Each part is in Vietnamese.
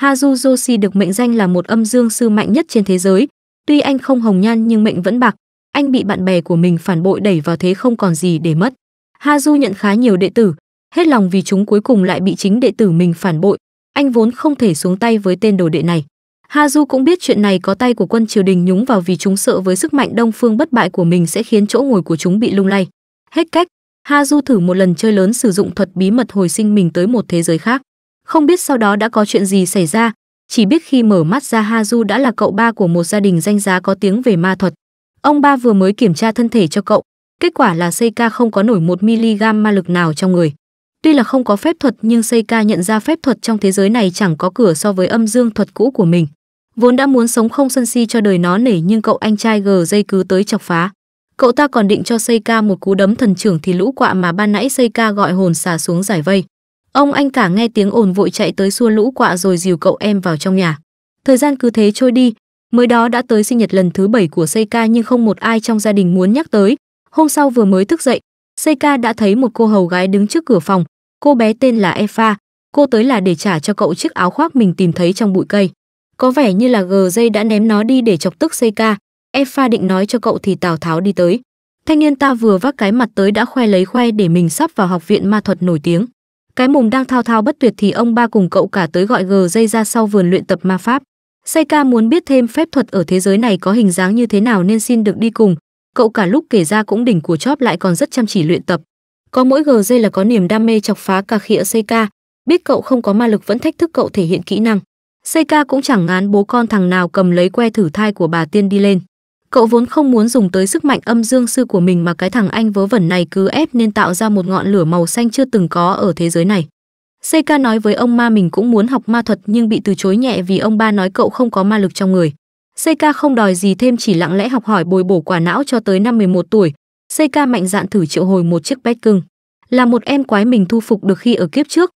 Hazuyoshi được mệnh danh là một âm dương sư mạnh nhất trên thế giới. Tuy anh không hồng nhan nhưng mệnh vẫn bạc, anh bị bạn bè của mình phản bội đẩy vào thế không còn gì để mất. Hazu nhận khá nhiều đệ tử, hết lòng vì chúng cuối cùng lại bị chính đệ tử mình phản bội, anh vốn không thể xuống tay với tên đồ đệ này. Hazu cũng biết chuyện này có tay của quân triều đình nhúng vào vì chúng sợ với sức mạnh đông phương bất bại của mình sẽ khiến chỗ ngồi của chúng bị lung lay. Hết cách, Hazu thử một lần chơi lớn sử dụng thuật bí mật hồi sinh mình tới một thế giới khác. Không biết sau đó đã có chuyện gì xảy ra, chỉ biết khi mở mắt ra Hazu đã là cậu ba của một gia đình danh giá có tiếng về ma thuật. Ông ba vừa mới kiểm tra thân thể cho cậu, kết quả là Seika không có nổi một mg ma lực nào trong người. Tuy là không có phép thuật nhưng Seika nhận ra phép thuật trong thế giới này chẳng có cửa so với âm dương thuật cũ của mình. Vốn đã muốn sống không sân si cho đời nó nể nhưng cậu anh trai gờ dây cứ tới chọc phá. Cậu ta còn định cho Seika một cú đấm thần trưởng thì lũ quạ mà ban nãy Seika gọi hồn xả xuống giải vây. Ông anh cả nghe tiếng ồn vội chạy tới xua lũ quạ rồi dìu cậu em vào trong nhà. Thời gian cứ thế trôi đi, mới đó đã tới sinh nhật lần thứ bảy của Seika nhưng không một ai trong gia đình muốn nhắc tới. Hôm sau vừa mới thức dậy, Seika đã thấy một cô hầu gái đứng trước cửa phòng. Cô bé tên là Efa, cô tới là để trả cho cậu chiếc áo khoác mình tìm thấy trong bụi cây. Có vẻ như là GJ đã ném nó đi để chọc tức Seika. Efa định nói cho cậu thì Tào Tháo đi tới. Thanh niên ta vừa vác cái mặt tới đã khoe lấy khoe để mình sắp vào học viện ma thuật nổi tiếng. Cái mồm đang thao thao bất tuyệt thì ông ba cùng cậu cả tới gọi gờ dây ra sau vườn luyện tập ma pháp. Seika muốn biết thêm phép thuật ở thế giới này có hình dáng như thế nào nên xin được đi cùng. Cậu cả lúc kể ra cũng đỉnh của chóp lại còn rất chăm chỉ luyện tập. Có mỗi gờ dây là có niềm đam mê chọc phá cả khịa Seika, biết cậu không có ma lực vẫn thách thức cậu thể hiện kỹ năng. Seika cũng chẳng ngán bố con thằng nào cầm lấy que thử thai của bà tiên đi lên. Cậu vốn không muốn dùng tới sức mạnh âm dương sư của mình mà cái thằng anh vớ vẩn này cứ ép nên tạo ra một ngọn lửa màu xanh chưa từng có ở thế giới này. Seika nói với ông ma mình cũng muốn học ma thuật nhưng bị từ chối nhẹ vì ông ba nói cậu không có ma lực trong người. Seika không đòi gì thêm chỉ lặng lẽ học hỏi bồi bổ quả não cho tới năm 11 tuổi. Seika mạnh dạn thử triệu hồi một chiếc bét cưng. Là một em quái mình thu phục được khi ở kiếp trước.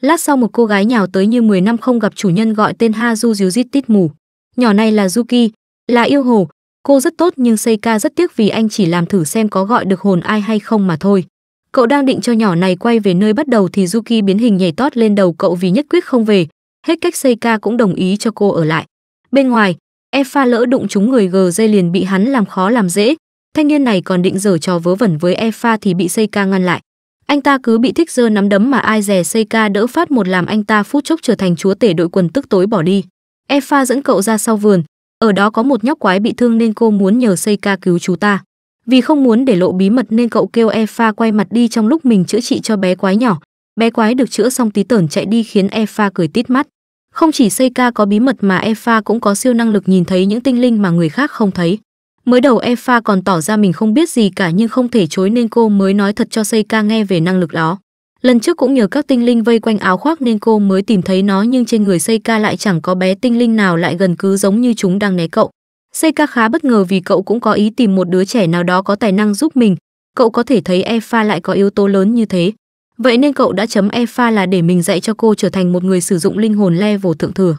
Lát sau một cô gái nhào tới như 10 năm không gặp chủ nhân gọi tên Ha Haju tít mù. Nhỏ này là Yuki, là yêu hồ, Cô rất tốt nhưng Seika rất tiếc vì anh chỉ làm thử xem có gọi được hồn ai hay không mà thôi. Cậu đang định cho nhỏ này quay về nơi bắt đầu thì Yuki biến hình nhảy tót lên đầu cậu vì nhất quyết không về. Hết cách Seika cũng đồng ý cho cô ở lại. Bên ngoài, Efa lỡ đụng trúng người gờ dây liền bị hắn làm khó làm dễ. Thanh niên này còn định giở trò vớ vẩn với Efa thì bị Seika ngăn lại. Anh ta cứ bị thích dơ nắm đấm mà ai dè Seika đỡ phát một làm anh ta phút chốc trở thành chúa tể đội quần tức tối bỏ đi. Efa dẫn cậu ra sau vườn, ở đó có một nhóc quái bị thương nên cô muốn nhờ xây ca cứu chú ta vì không muốn để lộ bí mật nên cậu kêu efa quay mặt đi trong lúc mình chữa trị cho bé quái nhỏ bé quái được chữa xong tí tởn chạy đi khiến efa cười tít mắt không chỉ xây ca có bí mật mà efa cũng có siêu năng lực nhìn thấy những tinh linh mà người khác không thấy mới đầu efa còn tỏ ra mình không biết gì cả nhưng không thể chối nên cô mới nói thật cho xây ca nghe về năng lực đó Lần trước cũng nhờ các tinh linh vây quanh áo khoác nên cô mới tìm thấy nó nhưng trên người Seika lại chẳng có bé tinh linh nào lại gần cứ giống như chúng đang né cậu. Seika khá bất ngờ vì cậu cũng có ý tìm một đứa trẻ nào đó có tài năng giúp mình. Cậu có thể thấy Efa lại có yếu tố lớn như thế. Vậy nên cậu đã chấm Efa là để mình dạy cho cô trở thành một người sử dụng linh hồn level thượng thừa.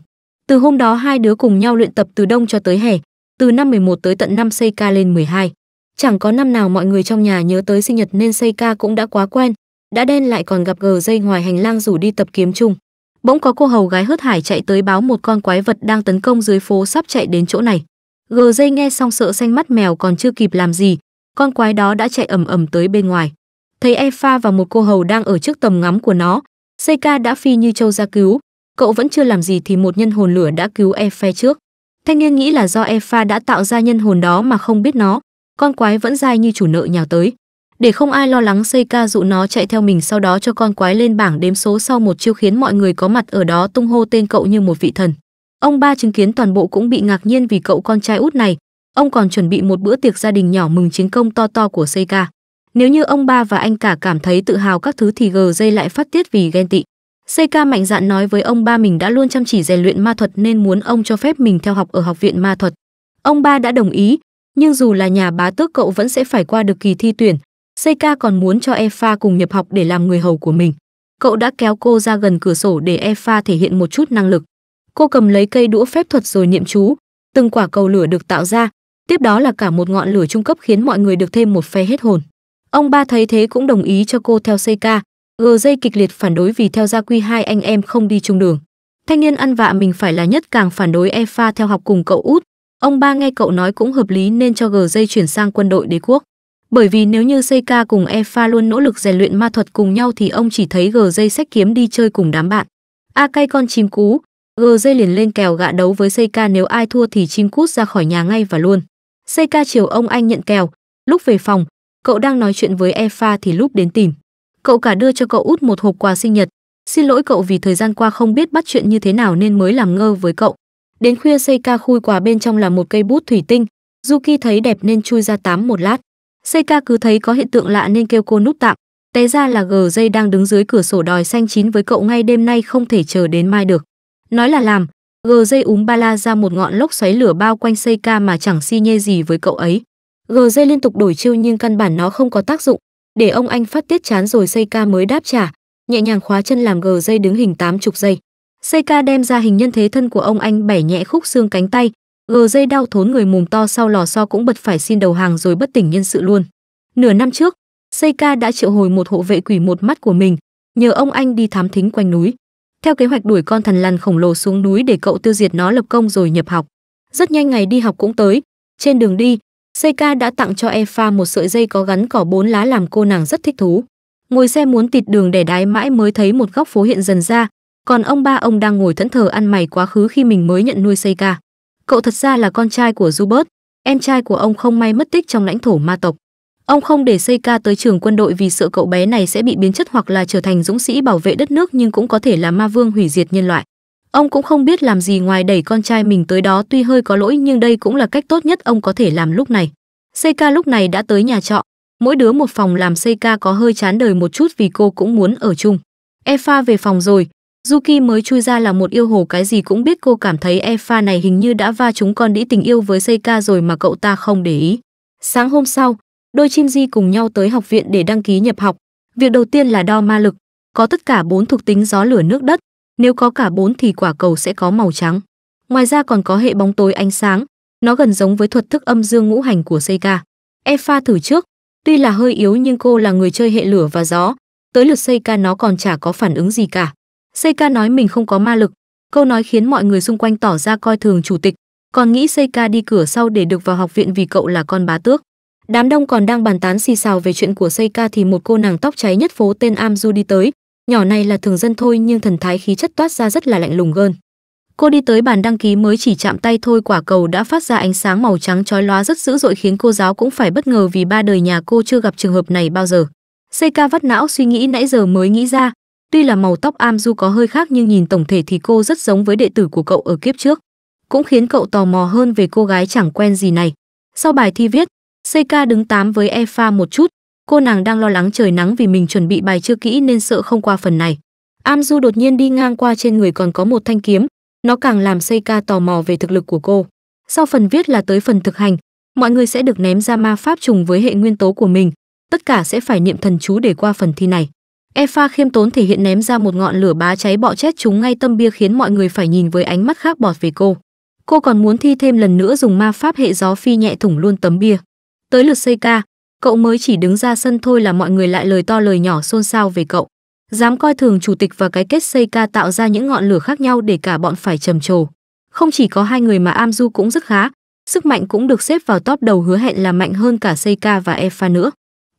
Từ hôm đó hai đứa cùng nhau luyện tập từ đông cho tới hè, từ năm 11 tới tận năm Seika lên 12. Chẳng có năm nào mọi người trong nhà nhớ tới sinh nhật nên Seika cũng đã quá quen, đã đen lại còn gặp gờ dây ngoài hành lang rủ đi tập kiếm chung bỗng có cô hầu gái hớt hải chạy tới báo một con quái vật đang tấn công dưới phố sắp chạy đến chỗ này gờ dây nghe xong sợ xanh mắt mèo còn chưa kịp làm gì con quái đó đã chạy ầm ầm tới bên ngoài thấy Efa và một cô hầu đang ở trước tầm ngắm của nó seika đã phi như châu ra cứu cậu vẫn chưa làm gì thì một nhân hồn lửa đã cứu Efa trước thanh niên nghĩ là do Efa đã tạo ra nhân hồn đó mà không biết nó con quái vẫn dai như chủ nợ nhào tới để không ai lo lắng xây ca dụ nó chạy theo mình sau đó cho con quái lên bảng đếm số sau một chiêu khiến mọi người có mặt ở đó tung hô tên cậu như một vị thần ông ba chứng kiến toàn bộ cũng bị ngạc nhiên vì cậu con trai út này ông còn chuẩn bị một bữa tiệc gia đình nhỏ mừng chiến công to to của xây ca nếu như ông ba và anh cả cảm thấy tự hào các thứ thì gờ dây lại phát tiết vì ghen tị xây ca mạnh dạn nói với ông ba mình đã luôn chăm chỉ rèn luyện ma thuật nên muốn ông cho phép mình theo học ở học viện ma thuật ông ba đã đồng ý nhưng dù là nhà bá tước cậu vẫn sẽ phải qua được kỳ thi tuyển Seika còn muốn cho Efa cùng nhập học để làm người hầu của mình. Cậu đã kéo cô ra gần cửa sổ để Efa thể hiện một chút năng lực. Cô cầm lấy cây đũa phép thuật rồi niệm chú, từng quả cầu lửa được tạo ra, tiếp đó là cả một ngọn lửa trung cấp khiến mọi người được thêm một phe hết hồn. Ông ba thấy thế cũng đồng ý cho cô theo Seika, gờ dây kịch liệt phản đối vì theo gia quy hai anh em không đi chung đường. Thanh niên ăn vạ mình phải là nhất càng phản đối Efa theo học cùng cậu út. Ông ba nghe cậu nói cũng hợp lý nên cho gờ dây chuyển sang quân đội đế quốc. Bởi vì nếu như Seika cùng Efa luôn nỗ lực rèn luyện ma thuật cùng nhau thì ông chỉ thấy GJ sách kiếm đi chơi cùng đám bạn. A cay con chim cú, GJ liền lên kèo gạ đấu với Seika nếu ai thua thì chim cút ra khỏi nhà ngay và luôn. Seika chiều ông anh nhận kèo, lúc về phòng, cậu đang nói chuyện với Efa thì lúc đến tìm. Cậu cả đưa cho cậu út một hộp quà sinh nhật. Xin lỗi cậu vì thời gian qua không biết bắt chuyện như thế nào nên mới làm ngơ với cậu. Đến khuya Seika khui quà bên trong là một cây bút thủy tinh, Yuki thấy đẹp nên chui ra tám một lát. Seika cứ thấy có hiện tượng lạ nên kêu cô núp tạm. Té ra là gờ dây đang đứng dưới cửa sổ đòi xanh chín với cậu ngay đêm nay không thể chờ đến mai được. Nói là làm, gờ dây úm ba la ra một ngọn lốc xoáy lửa bao quanh Seika mà chẳng si nhê gì với cậu ấy. Gờ dây liên tục đổi chiêu nhưng căn bản nó không có tác dụng. Để ông anh phát tiết chán rồi Seika mới đáp trả, nhẹ nhàng khóa chân làm gờ dây đứng hình tám chục giây. Seika đem ra hình nhân thế thân của ông anh bẻ nhẹ khúc xương cánh tay, gờ dây đau thốn người mồm to sau lò xo cũng bật phải xin đầu hàng rồi bất tỉnh nhân sự luôn nửa năm trước Seika đã triệu hồi một hộ vệ quỷ một mắt của mình nhờ ông anh đi thám thính quanh núi theo kế hoạch đuổi con thần lằn khổng lồ xuống núi để cậu tiêu diệt nó lập công rồi nhập học rất nhanh ngày đi học cũng tới trên đường đi Seika đã tặng cho Efa một sợi dây có gắn cỏ bốn lá làm cô nàng rất thích thú ngồi xe muốn tịt đường để đái mãi mới thấy một góc phố hiện dần ra còn ông ba ông đang ngồi thẫn thờ ăn mày quá khứ khi mình mới nhận nuôi Seika Cậu thật ra là con trai của Robert, em trai của ông không may mất tích trong lãnh thổ ma tộc. Ông không để Seika tới trường quân đội vì sợ cậu bé này sẽ bị biến chất hoặc là trở thành dũng sĩ bảo vệ đất nước nhưng cũng có thể là ma vương hủy diệt nhân loại. Ông cũng không biết làm gì ngoài đẩy con trai mình tới đó tuy hơi có lỗi nhưng đây cũng là cách tốt nhất ông có thể làm lúc này. Seika lúc này đã tới nhà trọ, mỗi đứa một phòng làm Seika có hơi chán đời một chút vì cô cũng muốn ở chung. Efa về phòng rồi, Yuki mới chui ra là một yêu hồ cái gì cũng biết cô cảm thấy Efa này hình như đã va chúng con đĩ tình yêu với Seika rồi mà cậu ta không để ý. Sáng hôm sau, đôi chim di cùng nhau tới học viện để đăng ký nhập học. Việc đầu tiên là đo ma lực, có tất cả bốn thuộc tính gió lửa nước đất, nếu có cả bốn thì quả cầu sẽ có màu trắng. Ngoài ra còn có hệ bóng tối ánh sáng, nó gần giống với thuật thức âm dương ngũ hành của Seika. Efa thử trước, tuy là hơi yếu nhưng cô là người chơi hệ lửa và gió, tới lượt Seika nó còn chả có phản ứng gì cả. Seika nói mình không có ma lực. Câu nói khiến mọi người xung quanh tỏ ra coi thường chủ tịch, còn nghĩ Seika đi cửa sau để được vào học viện vì cậu là con bá tước. Đám đông còn đang bàn tán xì xào về chuyện của Seika thì một cô nàng tóc cháy nhất phố tên Amju đi tới. Nhỏ này là thường dân thôi nhưng thần thái khí chất toát ra rất là lạnh lùng gơn. Cô đi tới bàn đăng ký mới chỉ chạm tay thôi quả cầu đã phát ra ánh sáng màu trắng chói lóa rất dữ dội khiến cô giáo cũng phải bất ngờ vì ba đời nhà cô chưa gặp trường hợp này bao giờ. Seika vắt não suy nghĩ nãy giờ mới nghĩ ra, Tuy là màu tóc Am Du có hơi khác nhưng nhìn tổng thể thì cô rất giống với đệ tử của cậu ở kiếp trước, cũng khiến cậu tò mò hơn về cô gái chẳng quen gì này. Sau bài thi viết, Seika đứng tám với Efa một chút, cô nàng đang lo lắng trời nắng vì mình chuẩn bị bài chưa kỹ nên sợ không qua phần này. Am Du đột nhiên đi ngang qua trên người còn có một thanh kiếm, nó càng làm Seika tò mò về thực lực của cô. Sau phần viết là tới phần thực hành, mọi người sẽ được ném ra ma pháp trùng với hệ nguyên tố của mình, tất cả sẽ phải niệm thần chú để qua phần thi này. Efa khiêm tốn thể hiện ném ra một ngọn lửa bá cháy bọ chết chúng ngay tâm bia khiến mọi người phải nhìn với ánh mắt khác bọt về cô. Cô còn muốn thi thêm lần nữa dùng ma pháp hệ gió phi nhẹ thủng luôn tấm bia. Tới lượt Seika, cậu mới chỉ đứng ra sân thôi là mọi người lại lời to lời nhỏ xôn xao về cậu. Dám coi thường chủ tịch và cái kết Seika tạo ra những ngọn lửa khác nhau để cả bọn phải trầm trồ. Không chỉ có hai người mà Amju cũng rất khá, sức mạnh cũng được xếp vào top đầu hứa hẹn là mạnh hơn cả Seika và Efa nữa.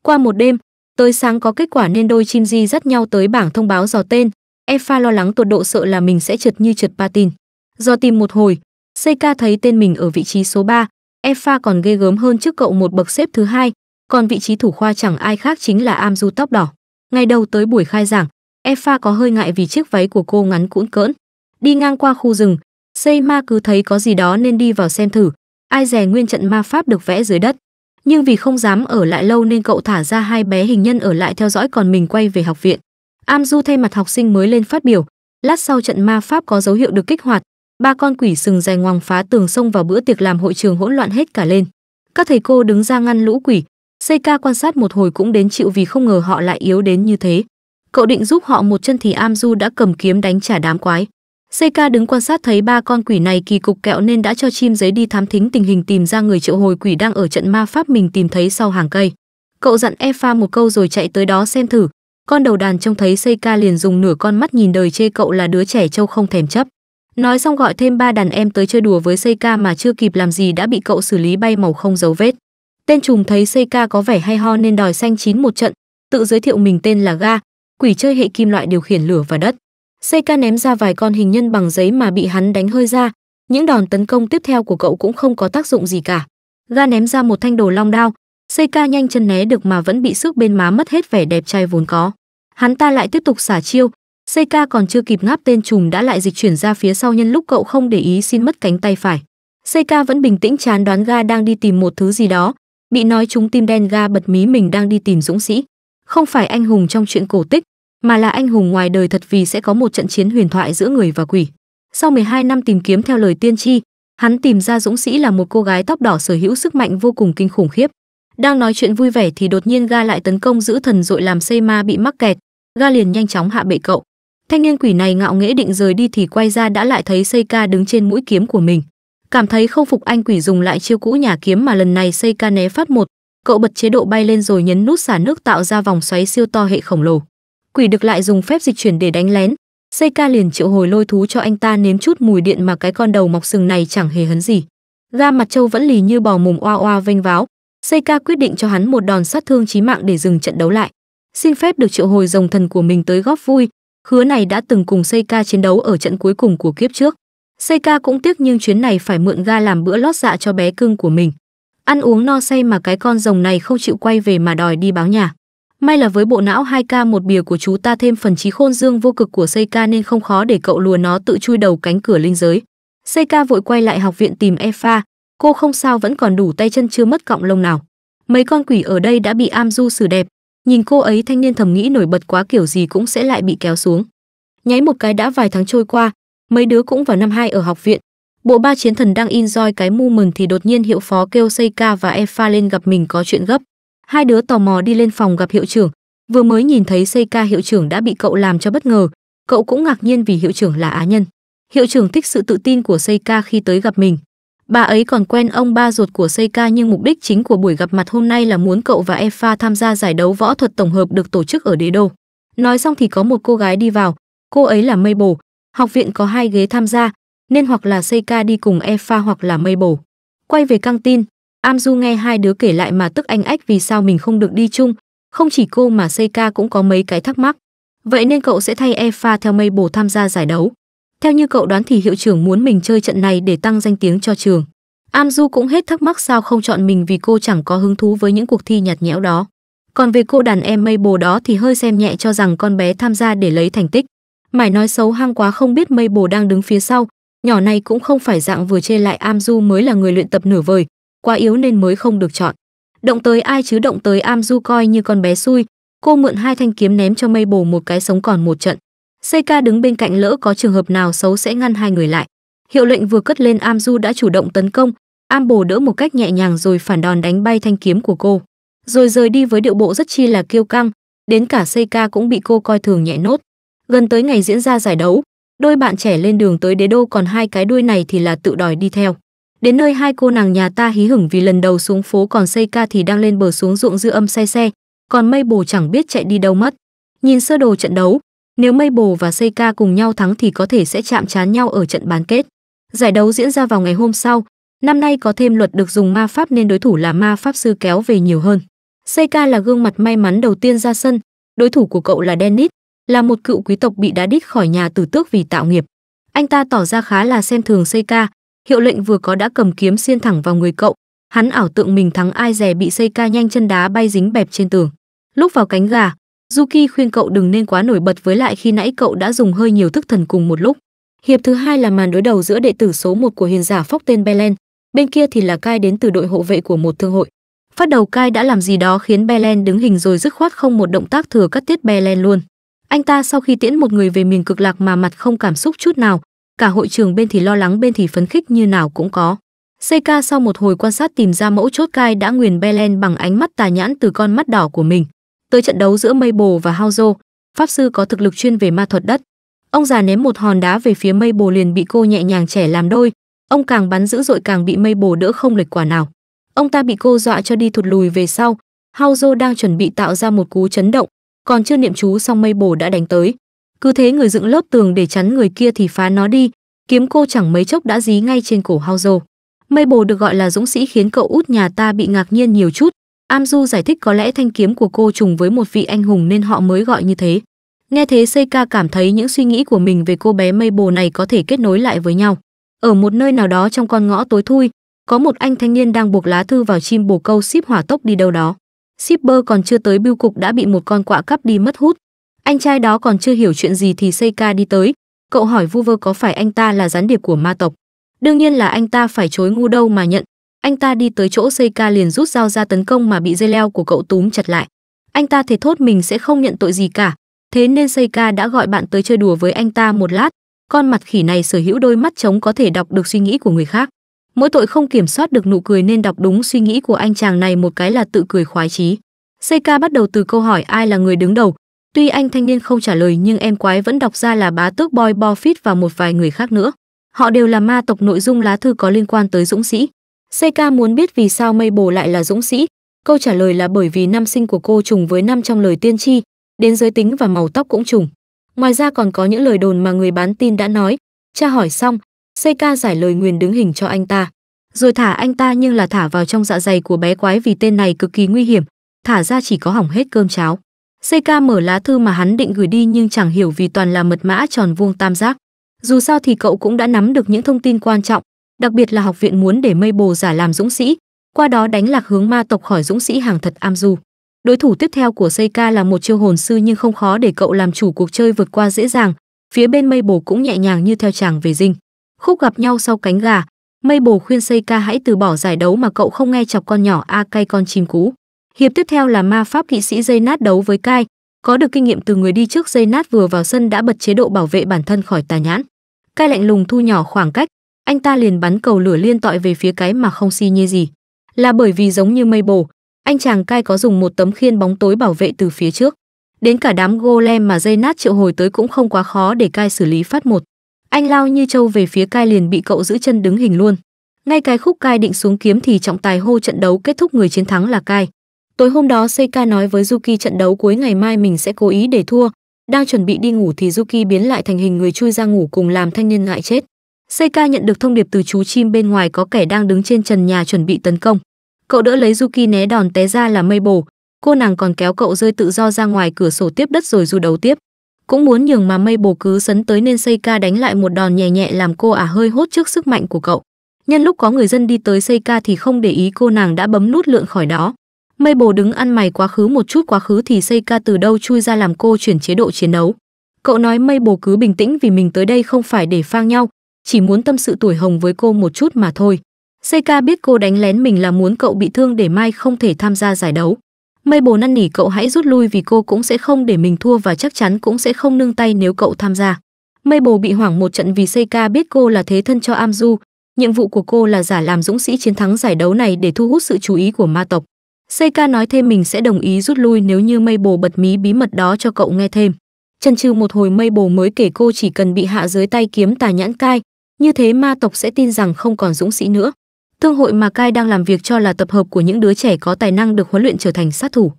Qua một đêm, Tới sáng có kết quả nên đôi chim di dắt nhau tới bảng thông báo dò tên. Efa lo lắng tột độ sợ là mình sẽ trượt như trượt patin. Do tìm một hồi, CK thấy tên mình ở vị trí số 3, Efa còn ghê gớm hơn trước cậu một bậc xếp thứ hai, còn vị trí thủ khoa chẳng ai khác chính là Am tóc đỏ. Ngày đầu tới buổi khai giảng, Efa có hơi ngại vì chiếc váy của cô ngắn cũn cỡn. Đi ngang qua khu rừng, Seima cứ thấy có gì đó nên đi vào xem thử. Ai dè nguyên trận ma pháp được vẽ dưới đất nhưng vì không dám ở lại lâu nên cậu thả ra hai bé hình nhân ở lại theo dõi còn mình quay về học viện. Am Du thay mặt học sinh mới lên phát biểu, lát sau trận ma pháp có dấu hiệu được kích hoạt, ba con quỷ sừng dài ngoằng phá tường sông vào bữa tiệc làm hội trường hỗn loạn hết cả lên. Các thầy cô đứng ra ngăn lũ quỷ, Xây quan sát một hồi cũng đến chịu vì không ngờ họ lại yếu đến như thế. Cậu định giúp họ một chân thì Am Du đã cầm kiếm đánh trả đám quái. CK đứng quan sát thấy ba con quỷ này kỳ cục kẹo nên đã cho chim giấy đi thám thính tình hình tìm ra người triệu hồi quỷ đang ở trận ma pháp mình tìm thấy sau hàng cây. Cậu dặn Efa một câu rồi chạy tới đó xem thử. Con đầu đàn trông thấy CK liền dùng nửa con mắt nhìn đời chê cậu là đứa trẻ trâu không thèm chấp. Nói xong gọi thêm ba đàn em tới chơi đùa với CK mà chưa kịp làm gì đã bị cậu xử lý bay màu không dấu vết. Tên trùng thấy CK có vẻ hay ho nên đòi xanh chín một trận, tự giới thiệu mình tên là Ga, quỷ chơi hệ kim loại điều khiển lửa và đất. CK ném ra vài con hình nhân bằng giấy mà bị hắn đánh hơi ra, những đòn tấn công tiếp theo của cậu cũng không có tác dụng gì cả. Ga ném ra một thanh đồ long đao, CK nhanh chân né được mà vẫn bị sức bên má mất hết vẻ đẹp trai vốn có. Hắn ta lại tiếp tục xả chiêu, CK còn chưa kịp ngáp tên trùm đã lại dịch chuyển ra phía sau nhân lúc cậu không để ý xin mất cánh tay phải. CK vẫn bình tĩnh chán đoán Ga đang đi tìm một thứ gì đó, bị nói chúng tim đen Ga bật mí mình đang đi tìm dũng sĩ. Không phải anh hùng trong chuyện cổ tích, mà là anh hùng ngoài đời thật vì sẽ có một trận chiến huyền thoại giữa người và quỷ. Sau 12 năm tìm kiếm theo lời tiên tri, hắn tìm ra Dũng Sĩ là một cô gái tóc đỏ sở hữu sức mạnh vô cùng kinh khủng khiếp. Đang nói chuyện vui vẻ thì đột nhiên Ga lại tấn công giữ thần dội làm xây ma bị mắc kẹt, Ga liền nhanh chóng hạ bệ cậu. Thanh niên quỷ này ngạo nghễ định rời đi thì quay ra đã lại thấy Xây Ca đứng trên mũi kiếm của mình. Cảm thấy không phục anh quỷ dùng lại chiêu cũ nhà kiếm mà lần này Xây Ca né phát một, cậu bật chế độ bay lên rồi nhấn nút xả nước tạo ra vòng xoáy siêu to hệ khổng lồ quỷ được lại dùng phép dịch chuyển để đánh lén xây ca liền triệu hồi lôi thú cho anh ta nếm chút mùi điện mà cái con đầu mọc sừng này chẳng hề hấn gì ga mặt châu vẫn lì như bò mồm oa oa vênh váo xây ca quyết định cho hắn một đòn sát thương chí mạng để dừng trận đấu lại xin phép được triệu hồi rồng thần của mình tới góp vui khứa này đã từng cùng xây ca chiến đấu ở trận cuối cùng của kiếp trước xây ca cũng tiếc nhưng chuyến này phải mượn ga làm bữa lót dạ cho bé cưng của mình ăn uống no say mà cái con rồng này không chịu quay về mà đòi đi báo nhà May là với bộ não 2K một bìa của chú ta thêm phần trí khôn dương vô cực của Seika nên không khó để cậu lùa nó tự chui đầu cánh cửa linh giới. Seika vội quay lại học viện tìm Efa, cô không sao vẫn còn đủ tay chân chưa mất cọng lông nào. Mấy con quỷ ở đây đã bị Amju xử đẹp, nhìn cô ấy thanh niên thầm nghĩ nổi bật quá kiểu gì cũng sẽ lại bị kéo xuống. Nháy một cái đã vài tháng trôi qua, mấy đứa cũng vào năm hai ở học viện. Bộ ba chiến thần đang enjoy cái mu mừng thì đột nhiên hiệu phó kêu Seika và Efa lên gặp mình có chuyện gấp. Hai đứa tò mò đi lên phòng gặp hiệu trưởng, vừa mới nhìn thấy xây ca hiệu trưởng đã bị cậu làm cho bất ngờ, cậu cũng ngạc nhiên vì hiệu trưởng là á nhân. Hiệu trưởng thích sự tự tin của xây ca khi tới gặp mình. Bà ấy còn quen ông ba ruột của Seika nhưng mục đích chính của buổi gặp mặt hôm nay là muốn cậu và Efa tham gia giải đấu võ thuật tổng hợp được tổ chức ở đế đô. Nói xong thì có một cô gái đi vào, cô ấy là Mây Bồ học viện có hai ghế tham gia, nên hoặc là Seika đi cùng Efa hoặc là Mây Bồ Quay về căng tin, Am Du nghe hai đứa kể lại mà tức anh ách vì sao mình không được đi chung, không chỉ cô mà Seika cũng có mấy cái thắc mắc. Vậy nên cậu sẽ thay Efa theo mây bổ tham gia giải đấu. Theo như cậu đoán thì hiệu trưởng muốn mình chơi trận này để tăng danh tiếng cho trường. Am Du cũng hết thắc mắc sao không chọn mình vì cô chẳng có hứng thú với những cuộc thi nhạt nhẽo đó. Còn về cô đàn em mây bồ đó thì hơi xem nhẹ cho rằng con bé tham gia để lấy thành tích. Mải nói xấu hang quá không biết mây bồ đang đứng phía sau, nhỏ này cũng không phải dạng vừa chê lại Am Du mới là người luyện tập nửa vời, quá yếu nên mới không được chọn. Động tới ai chứ động tới Am Du coi như con bé xui, cô mượn hai thanh kiếm ném cho mây bồ một cái sống còn một trận. Seika đứng bên cạnh lỡ có trường hợp nào xấu sẽ ngăn hai người lại. Hiệu lệnh vừa cất lên Am Du đã chủ động tấn công, Am bồ đỡ một cách nhẹ nhàng rồi phản đòn đánh bay thanh kiếm của cô. Rồi rời đi với điệu bộ rất chi là kiêu căng, đến cả Seika cũng bị cô coi thường nhẹ nốt. Gần tới ngày diễn ra giải đấu, đôi bạn trẻ lên đường tới đế đô còn hai cái đuôi này thì là tự đòi đi theo. Đến nơi hai cô nàng nhà ta hí hửng vì lần đầu xuống phố còn xây ca thì đang lên bờ xuống ruộng dư âm say xe, còn mây bồ chẳng biết chạy đi đâu mất. Nhìn sơ đồ trận đấu, nếu mây bồ và xây ca cùng nhau thắng thì có thể sẽ chạm trán nhau ở trận bán kết. Giải đấu diễn ra vào ngày hôm sau, năm nay có thêm luật được dùng ma pháp nên đối thủ là ma pháp sư kéo về nhiều hơn. Xây ca là gương mặt may mắn đầu tiên ra sân, đối thủ của cậu là Dennis, là một cựu quý tộc bị đá đít khỏi nhà tử tước vì tạo nghiệp. Anh ta tỏ ra khá là xem thường xây ca hiệu lệnh vừa có đã cầm kiếm xiên thẳng vào người cậu hắn ảo tượng mình thắng ai dè bị xây ca nhanh chân đá bay dính bẹp trên tường lúc vào cánh gà Yuki khuyên cậu đừng nên quá nổi bật với lại khi nãy cậu đã dùng hơi nhiều thức thần cùng một lúc. Hiệp thứ hai là màn đối đầu giữa đệ tử số 1 của hiền giả Phóc tên Belen, bên kia thì là Kai đến từ đội hộ vệ của một thương hội. Phát đầu Kai đã làm gì đó khiến Belen đứng hình rồi dứt khoát không một động tác thừa cắt tiết Belen luôn. Anh ta sau khi tiễn một người về miền cực lạc mà mặt không cảm xúc chút nào, cả hội trường bên thì lo lắng bên thì phấn khích như nào cũng có. Seika sau một hồi quan sát tìm ra mẫu chốt cai đã nguyền Belen bằng ánh mắt tà nhãn từ con mắt đỏ của mình. Tới trận đấu giữa Mabel và Hauzo, pháp sư có thực lực chuyên về ma thuật đất. Ông già ném một hòn đá về phía Mabel liền bị cô nhẹ nhàng trẻ làm đôi, ông càng bắn dữ dội càng bị Mabel đỡ không lệch quả nào. Ông ta bị cô dọa cho đi thụt lùi về sau, Hauzo đang chuẩn bị tạo ra một cú chấn động, còn chưa niệm chú xong Mabel đã đánh tới. Cứ thế người dựng lớp tường để chắn người kia thì phá nó đi, kiếm cô chẳng mấy chốc đã dí ngay trên cổ hao dồ. Mây bồ được gọi là dũng sĩ khiến cậu út nhà ta bị ngạc nhiên nhiều chút. Am Du giải thích có lẽ thanh kiếm của cô trùng với một vị anh hùng nên họ mới gọi như thế. Nghe thế Seika cảm thấy những suy nghĩ của mình về cô bé mây bồ này có thể kết nối lại với nhau. Ở một nơi nào đó trong con ngõ tối thui, có một anh thanh niên đang buộc lá thư vào chim bồ câu ship hỏa tốc đi đâu đó. Shipper còn chưa tới bưu cục đã bị một con quạ cắp đi mất hút. Anh trai đó còn chưa hiểu chuyện gì thì Seika đi tới, cậu hỏi vu vơ có phải anh ta là gián điệp của ma tộc. Đương nhiên là anh ta phải chối ngu đâu mà nhận. Anh ta đi tới chỗ Seika liền rút dao ra tấn công mà bị dây leo của cậu túm chặt lại. Anh ta thề thốt mình sẽ không nhận tội gì cả, thế nên Seika đã gọi bạn tới chơi đùa với anh ta một lát. Con mặt khỉ này sở hữu đôi mắt trống có thể đọc được suy nghĩ của người khác. Mỗi tội không kiểm soát được nụ cười nên đọc đúng suy nghĩ của anh chàng này một cái là tự cười khoái chí. Seika bắt đầu từ câu hỏi ai là người đứng đầu, Tuy anh thanh niên không trả lời nhưng em quái vẫn đọc ra là bá tước Boy Bofit và một vài người khác nữa. Họ đều là ma tộc nội dung lá thư có liên quan tới dũng sĩ. CK muốn biết vì sao Mabel lại là dũng sĩ. Câu trả lời là bởi vì năm sinh của cô trùng với năm trong lời tiên tri, đến giới tính và màu tóc cũng trùng. Ngoài ra còn có những lời đồn mà người bán tin đã nói. Cha hỏi xong, CK giải lời nguyền đứng hình cho anh ta. Rồi thả anh ta nhưng là thả vào trong dạ dày của bé quái vì tên này cực kỳ nguy hiểm, thả ra chỉ có hỏng hết cơm cháo. CK mở lá thư mà hắn định gửi đi nhưng chẳng hiểu vì toàn là mật mã tròn vuông tam giác. Dù sao thì cậu cũng đã nắm được những thông tin quan trọng, đặc biệt là học viện muốn để mây bồ giả làm dũng sĩ, qua đó đánh lạc hướng ma tộc khỏi dũng sĩ hàng thật am du. Đối thủ tiếp theo của Seika là một chiêu hồn sư nhưng không khó để cậu làm chủ cuộc chơi vượt qua dễ dàng, phía bên mây bồ cũng nhẹ nhàng như theo chàng về dinh. Khúc gặp nhau sau cánh gà, mây bồ khuyên Seika hãy từ bỏ giải đấu mà cậu không nghe chọc con nhỏ A cay con chim cú. Hiệp tiếp theo là ma pháp kỵ sĩ dây nát đấu với Kai, có được kinh nghiệm từ người đi trước dây nát vừa vào sân đã bật chế độ bảo vệ bản thân khỏi tà nhãn. Kai lạnh lùng thu nhỏ khoảng cách, anh ta liền bắn cầu lửa liên tọi về phía cái mà không si như gì. Là bởi vì giống như mây bổ, anh chàng Kai có dùng một tấm khiên bóng tối bảo vệ từ phía trước. Đến cả đám golem mà dây nát triệu hồi tới cũng không quá khó để Kai xử lý phát một. Anh lao như trâu về phía Kai liền bị cậu giữ chân đứng hình luôn. Ngay cái khúc Kai định xuống kiếm thì trọng tài hô trận đấu kết thúc người chiến thắng là Kai. Tối hôm đó Seika nói với Yuki trận đấu cuối ngày mai mình sẽ cố ý để thua. Đang chuẩn bị đi ngủ thì Yuki biến lại thành hình người chui ra ngủ cùng làm thanh niên ngại chết. Seika nhận được thông điệp từ chú chim bên ngoài có kẻ đang đứng trên trần nhà chuẩn bị tấn công. Cậu đỡ lấy Yuki né đòn té ra là mây bổ. Cô nàng còn kéo cậu rơi tự do ra ngoài cửa sổ tiếp đất rồi du đấu tiếp. Cũng muốn nhường mà mây bổ cứ sấn tới nên Seika đánh lại một đòn nhẹ nhẹ làm cô ả à hơi hốt trước sức mạnh của cậu. Nhân lúc có người dân đi tới Seika thì không để ý cô nàng đã bấm nút lượn khỏi đó. Mây bồ đứng ăn mày quá khứ một chút quá khứ thì xây ca từ đâu chui ra làm cô chuyển chế độ chiến đấu. Cậu nói mây bồ cứ bình tĩnh vì mình tới đây không phải để phang nhau, chỉ muốn tâm sự tuổi hồng với cô một chút mà thôi. Xây ca biết cô đánh lén mình là muốn cậu bị thương để mai không thể tham gia giải đấu. Mây bồ năn nỉ cậu hãy rút lui vì cô cũng sẽ không để mình thua và chắc chắn cũng sẽ không nương tay nếu cậu tham gia. Mây bồ bị hoảng một trận vì Xây ca biết cô là thế thân cho Amju. Nhiệm vụ của cô là giả làm dũng sĩ chiến thắng giải đấu này để thu hút sự chú ý của ma tộc. Seika nói thêm mình sẽ đồng ý rút lui nếu như mây bồ bật mí bí mật đó cho cậu nghe thêm. Chần chừ một hồi mây bồ mới kể cô chỉ cần bị hạ dưới tay kiếm tà nhãn cai, như thế ma tộc sẽ tin rằng không còn dũng sĩ nữa. Thương hội mà cai đang làm việc cho là tập hợp của những đứa trẻ có tài năng được huấn luyện trở thành sát thủ.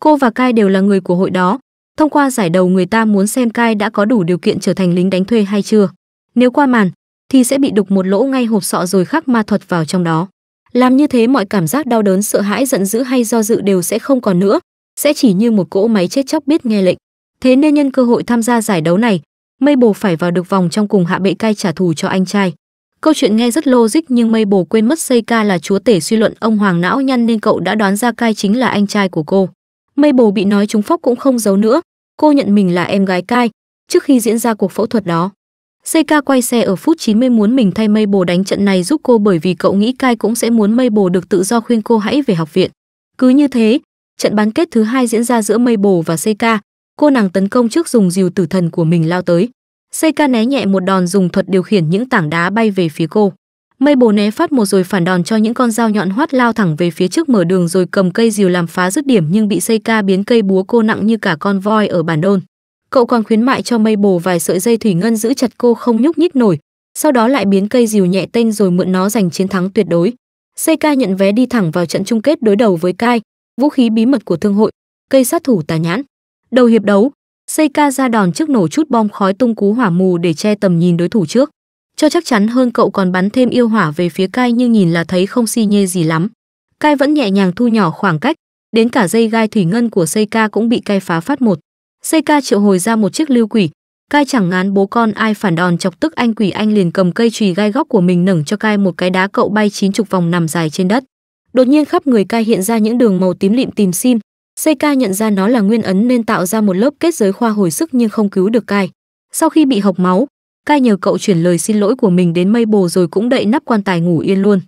Cô và cai đều là người của hội đó. Thông qua giải đầu người ta muốn xem cai đã có đủ điều kiện trở thành lính đánh thuê hay chưa. Nếu qua màn, thì sẽ bị đục một lỗ ngay hộp sọ rồi khắc ma thuật vào trong đó. Làm như thế mọi cảm giác đau đớn, sợ hãi, giận dữ hay do dự đều sẽ không còn nữa, sẽ chỉ như một cỗ máy chết chóc biết nghe lệnh. Thế nên nhân cơ hội tham gia giải đấu này, Mây Bồ phải vào được vòng trong cùng Hạ Bệ Cai trả thù cho anh trai. Câu chuyện nghe rất logic nhưng Mây Bồ quên mất Xây Ca là chúa tể suy luận ông hoàng não nhăn nên cậu đã đoán ra Cai chính là anh trai của cô. Mây Bồ bị nói trúng phóc cũng không giấu nữa, cô nhận mình là em gái Cai trước khi diễn ra cuộc phẫu thuật đó. CK quay xe ở phút 90 muốn mình thay mây bồ đánh trận này giúp cô bởi vì cậu nghĩ Cai cũng sẽ muốn mây bồ được tự do khuyên cô hãy về học viện. Cứ như thế, trận bán kết thứ hai diễn ra giữa mây bồ và CK, cô nàng tấn công trước dùng dìu tử thần của mình lao tới. CK né nhẹ một đòn dùng thuật điều khiển những tảng đá bay về phía cô. Mây bồ né phát một rồi phản đòn cho những con dao nhọn hoắt lao thẳng về phía trước mở đường rồi cầm cây dìu làm phá dứt điểm nhưng bị Seika biến cây búa cô nặng như cả con voi ở bản đôn. Cậu còn khuyến mại cho mây bồ vài sợi dây thủy ngân giữ chặt cô không nhúc nhích nổi, sau đó lại biến cây dìu nhẹ tênh rồi mượn nó giành chiến thắng tuyệt đối. Seika nhận vé đi thẳng vào trận chung kết đối đầu với cai. vũ khí bí mật của thương hội, cây sát thủ tà nhãn. Đầu hiệp đấu, Seika ra đòn trước nổ chút bom khói tung cú hỏa mù để che tầm nhìn đối thủ trước. Cho chắc chắn hơn cậu còn bắn thêm yêu hỏa về phía cai nhưng nhìn là thấy không si nhê gì lắm. Cai vẫn nhẹ nhàng thu nhỏ khoảng cách, đến cả dây gai thủy ngân của Seika cũng bị cai phá phát một. CK triệu hồi ra một chiếc lưu quỷ, cai chẳng ngán bố con ai phản đòn chọc tức anh quỷ anh liền cầm cây chùy gai góc của mình nẩng cho cai một cái đá cậu bay chín chục vòng nằm dài trên đất. Đột nhiên khắp người cai hiện ra những đường màu tím lịm tìm sim, CK nhận ra nó là nguyên ấn nên tạo ra một lớp kết giới khoa hồi sức nhưng không cứu được cai. Sau khi bị hộc máu, cai nhờ cậu chuyển lời xin lỗi của mình đến mây bồ rồi cũng đậy nắp quan tài ngủ yên luôn.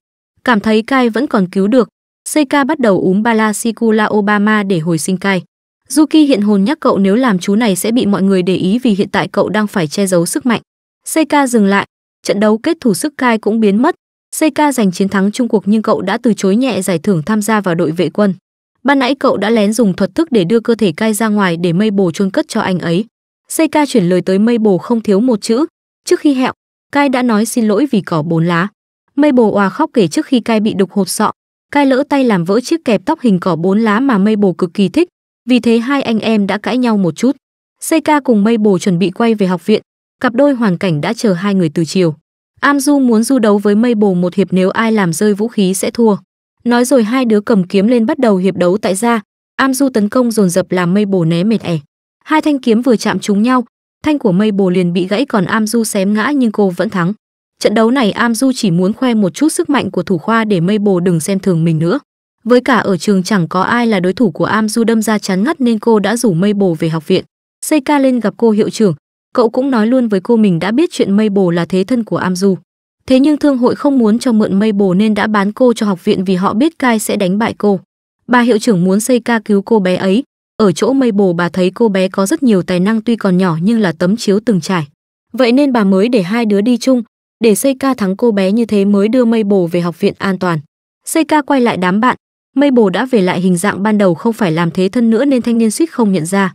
Cảm thấy cai vẫn còn cứu được, CK bắt đầu uống Balasikula Obama để hồi sinh cai. Yuki hiện hồn nhắc cậu nếu làm chú này sẽ bị mọi người để ý vì hiện tại cậu đang phải che giấu sức mạnh. Seika dừng lại, trận đấu kết thủ sức cai cũng biến mất. Seika giành chiến thắng chung cuộc nhưng cậu đã từ chối nhẹ giải thưởng tham gia vào đội vệ quân. Ban nãy cậu đã lén dùng thuật thức để đưa cơ thể cai ra ngoài để mây bồ chôn cất cho anh ấy. Seika chuyển lời tới mây bồ không thiếu một chữ. Trước khi hẹo, cai đã nói xin lỗi vì cỏ bốn lá. Mây bồ òa khóc kể trước khi cai bị đục hột sọ, cai lỡ tay làm vỡ chiếc kẹp tóc hình cỏ bốn lá mà mây bồ cực kỳ thích vì thế hai anh em đã cãi nhau một chút. Seika cùng Mây Bồ chuẩn bị quay về học viện, cặp đôi hoàn cảnh đã chờ hai người từ chiều. Amju muốn du đấu với Mây Bồ một hiệp nếu ai làm rơi vũ khí sẽ thua. Nói rồi hai đứa cầm kiếm lên bắt đầu hiệp đấu tại gia, Amju tấn công dồn dập làm Mây Bồ né mệt ẻ. Hai thanh kiếm vừa chạm trúng nhau, thanh của Mây Bồ liền bị gãy còn Amju xém ngã nhưng cô vẫn thắng. Trận đấu này Amju chỉ muốn khoe một chút sức mạnh của thủ khoa để Mây Bồ đừng xem thường mình nữa. Với cả ở trường chẳng có ai là đối thủ của Am Du đâm ra chán ngắt nên cô đã rủ Mây Bồ về học viện. Xây ca lên gặp cô hiệu trưởng, cậu cũng nói luôn với cô mình đã biết chuyện Mây Bồ là thế thân của Am Du. Thế nhưng thương hội không muốn cho mượn Mây Bồ nên đã bán cô cho học viện vì họ biết Kai sẽ đánh bại cô. Bà hiệu trưởng muốn xây ca cứu cô bé ấy. Ở chỗ Mây Bồ bà thấy cô bé có rất nhiều tài năng tuy còn nhỏ nhưng là tấm chiếu từng trải. Vậy nên bà mới để hai đứa đi chung, để xây ca thắng cô bé như thế mới đưa Mây Bồ về học viện an toàn. Xây ca quay lại đám bạn, mây bồ đã về lại hình dạng ban đầu không phải làm thế thân nữa nên thanh niên suýt không nhận ra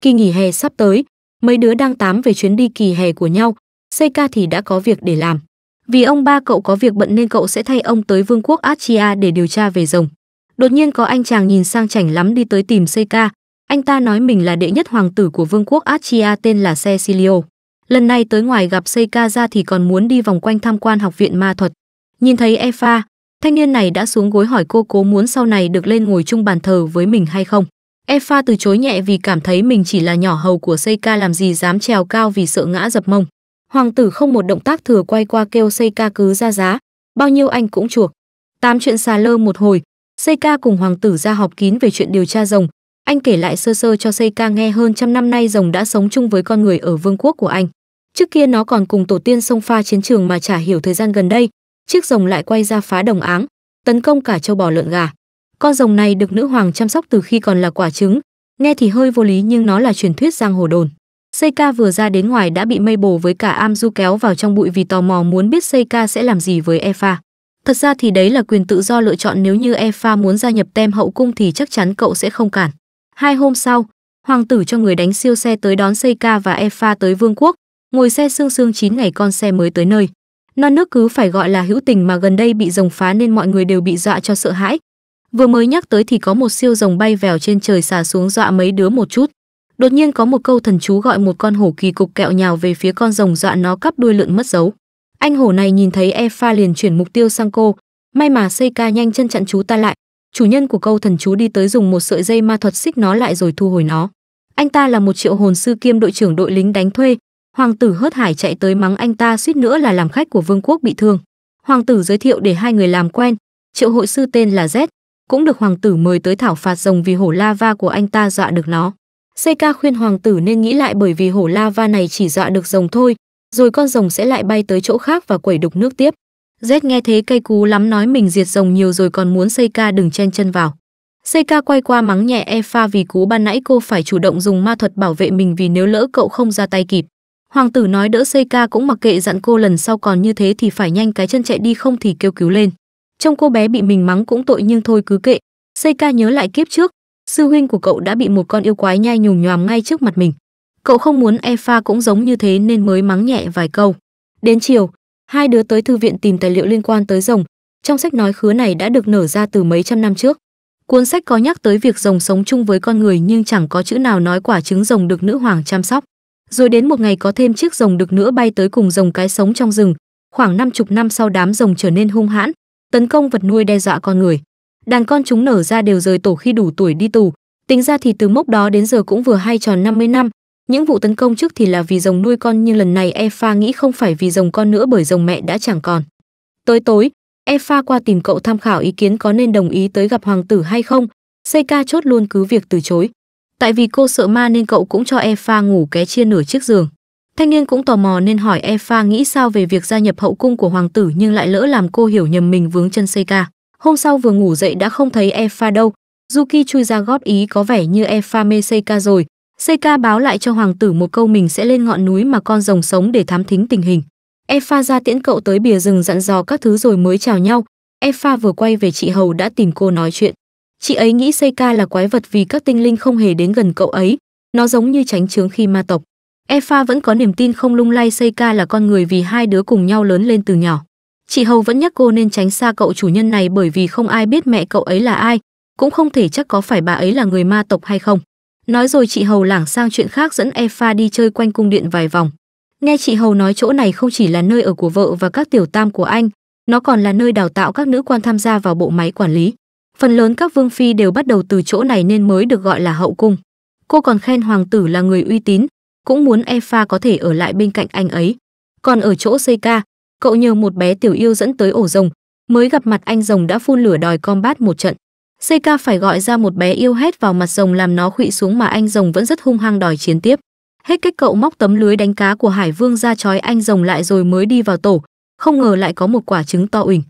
kỳ nghỉ hè sắp tới mấy đứa đang tám về chuyến đi kỳ hè của nhau xây ca thì đã có việc để làm vì ông ba cậu có việc bận nên cậu sẽ thay ông tới vương quốc Archia để điều tra về rồng đột nhiên có anh chàng nhìn sang chảnh lắm đi tới tìm xây ca anh ta nói mình là đệ nhất hoàng tử của vương quốc Archia tên là Cecilio lần này tới ngoài gặp xây ca ra thì còn muốn đi vòng quanh tham quan học viện ma thuật nhìn thấy Efa Thanh niên này đã xuống gối hỏi cô cố muốn sau này được lên ngồi chung bàn thờ với mình hay không. Efa từ chối nhẹ vì cảm thấy mình chỉ là nhỏ hầu của Seika làm gì dám trèo cao vì sợ ngã dập mông. Hoàng tử không một động tác thừa quay qua kêu Seika cứ ra giá, bao nhiêu anh cũng chuộc. Tám chuyện xà lơ một hồi, Seika cùng hoàng tử ra họp kín về chuyện điều tra rồng. Anh kể lại sơ sơ cho Seika nghe hơn trăm năm nay rồng đã sống chung với con người ở vương quốc của anh. Trước kia nó còn cùng tổ tiên sông pha chiến trường mà chả hiểu thời gian gần đây, chiếc rồng lại quay ra phá đồng áng, tấn công cả châu bò lợn gà. Con rồng này được nữ hoàng chăm sóc từ khi còn là quả trứng, nghe thì hơi vô lý nhưng nó là truyền thuyết giang hồ đồn. Seika vừa ra đến ngoài đã bị mây bồ với cả Amzu kéo vào trong bụi vì tò mò muốn biết Seika sẽ làm gì với Efa. Thật ra thì đấy là quyền tự do lựa chọn nếu như Efa muốn gia nhập tem hậu cung thì chắc chắn cậu sẽ không cản. Hai hôm sau, hoàng tử cho người đánh siêu xe tới đón Seika và Efa tới vương quốc, ngồi xe sương sương 9 ngày con xe mới tới nơi non nước cứ phải gọi là hữu tình mà gần đây bị rồng phá nên mọi người đều bị dọa cho sợ hãi vừa mới nhắc tới thì có một siêu rồng bay vèo trên trời xả xuống dọa mấy đứa một chút đột nhiên có một câu thần chú gọi một con hổ kỳ cục kẹo nhào về phía con rồng dọa nó cắp đuôi lượn mất dấu anh hổ này nhìn thấy Efa liền chuyển mục tiêu sang cô may mà xây ca nhanh chân chặn chú ta lại chủ nhân của câu thần chú đi tới dùng một sợi dây ma thuật xích nó lại rồi thu hồi nó anh ta là một triệu hồn sư kiêm đội trưởng đội lính đánh thuê hoàng tử hớt hải chạy tới mắng anh ta suýt nữa là làm khách của vương quốc bị thương hoàng tử giới thiệu để hai người làm quen triệu hội sư tên là z cũng được hoàng tử mời tới thảo phạt rồng vì hổ lava của anh ta dọa được nó ck khuyên hoàng tử nên nghĩ lại bởi vì hổ la va này chỉ dọa được rồng thôi rồi con rồng sẽ lại bay tới chỗ khác và quẩy đục nước tiếp z nghe thế cây cú lắm nói mình diệt rồng nhiều rồi còn muốn ck đừng chen chân vào ck quay qua mắng nhẹ efa vì cú ban nãy cô phải chủ động dùng ma thuật bảo vệ mình vì nếu lỡ cậu không ra tay kịp Hoàng tử nói đỡ xây cũng mặc kệ dặn cô lần sau còn như thế thì phải nhanh cái chân chạy đi không thì kêu cứu lên. Trong cô bé bị mình mắng cũng tội nhưng thôi cứ kệ. Xây nhớ lại kiếp trước, sư huynh của cậu đã bị một con yêu quái nhai nhùng nhòm ngay trước mặt mình. Cậu không muốn Efa cũng giống như thế nên mới mắng nhẹ vài câu. Đến chiều, hai đứa tới thư viện tìm tài liệu liên quan tới rồng. Trong sách nói khứa này đã được nở ra từ mấy trăm năm trước. Cuốn sách có nhắc tới việc rồng sống chung với con người nhưng chẳng có chữ nào nói quả trứng rồng được nữ hoàng chăm sóc rồi đến một ngày có thêm chiếc rồng đực nữa bay tới cùng rồng cái sống trong rừng khoảng năm chục năm sau đám rồng trở nên hung hãn tấn công vật nuôi đe dọa con người đàn con chúng nở ra đều rời tổ khi đủ tuổi đi tù tính ra thì từ mốc đó đến giờ cũng vừa hay tròn 50 năm những vụ tấn công trước thì là vì rồng nuôi con nhưng lần này Efa nghĩ không phải vì rồng con nữa bởi rồng mẹ đã chẳng còn. Tới tối, Efa qua tìm cậu tham khảo ý kiến có nên đồng ý tới gặp hoàng tử hay không, Seika chốt luôn cứ việc từ chối. Tại vì cô sợ ma nên cậu cũng cho Efa ngủ ké chia nửa chiếc giường. Thanh niên cũng tò mò nên hỏi Efa nghĩ sao về việc gia nhập hậu cung của hoàng tử nhưng lại lỡ làm cô hiểu nhầm mình vướng chân Seika. Hôm sau vừa ngủ dậy đã không thấy Efa đâu. Yuki chui ra góp ý có vẻ như Efa mê Seika rồi. Seika báo lại cho hoàng tử một câu mình sẽ lên ngọn núi mà con rồng sống để thám thính tình hình. Efa ra tiễn cậu tới bìa rừng dặn dò các thứ rồi mới chào nhau. Efa vừa quay về chị Hầu đã tìm cô nói chuyện. Chị ấy nghĩ Seika là quái vật vì các tinh linh không hề đến gần cậu ấy, nó giống như tránh chướng khi ma tộc. Efa vẫn có niềm tin không lung lay Seika là con người vì hai đứa cùng nhau lớn lên từ nhỏ. Chị Hầu vẫn nhắc cô nên tránh xa cậu chủ nhân này bởi vì không ai biết mẹ cậu ấy là ai, cũng không thể chắc có phải bà ấy là người ma tộc hay không. Nói rồi chị Hầu lảng sang chuyện khác dẫn Efa đi chơi quanh cung điện vài vòng. Nghe chị Hầu nói chỗ này không chỉ là nơi ở của vợ và các tiểu tam của anh, nó còn là nơi đào tạo các nữ quan tham gia vào bộ máy quản lý. Phần lớn các vương phi đều bắt đầu từ chỗ này nên mới được gọi là hậu cung. Cô còn khen hoàng tử là người uy tín, cũng muốn Efa có thể ở lại bên cạnh anh ấy. Còn ở chỗ Seika, cậu nhờ một bé tiểu yêu dẫn tới ổ rồng, mới gặp mặt anh rồng đã phun lửa đòi combat một trận. Seika phải gọi ra một bé yêu hét vào mặt rồng làm nó khụy xuống mà anh rồng vẫn rất hung hăng đòi chiến tiếp. Hết cách cậu móc tấm lưới đánh cá của Hải Vương ra trói anh rồng lại rồi mới đi vào tổ, không ngờ lại có một quả trứng to ủnh.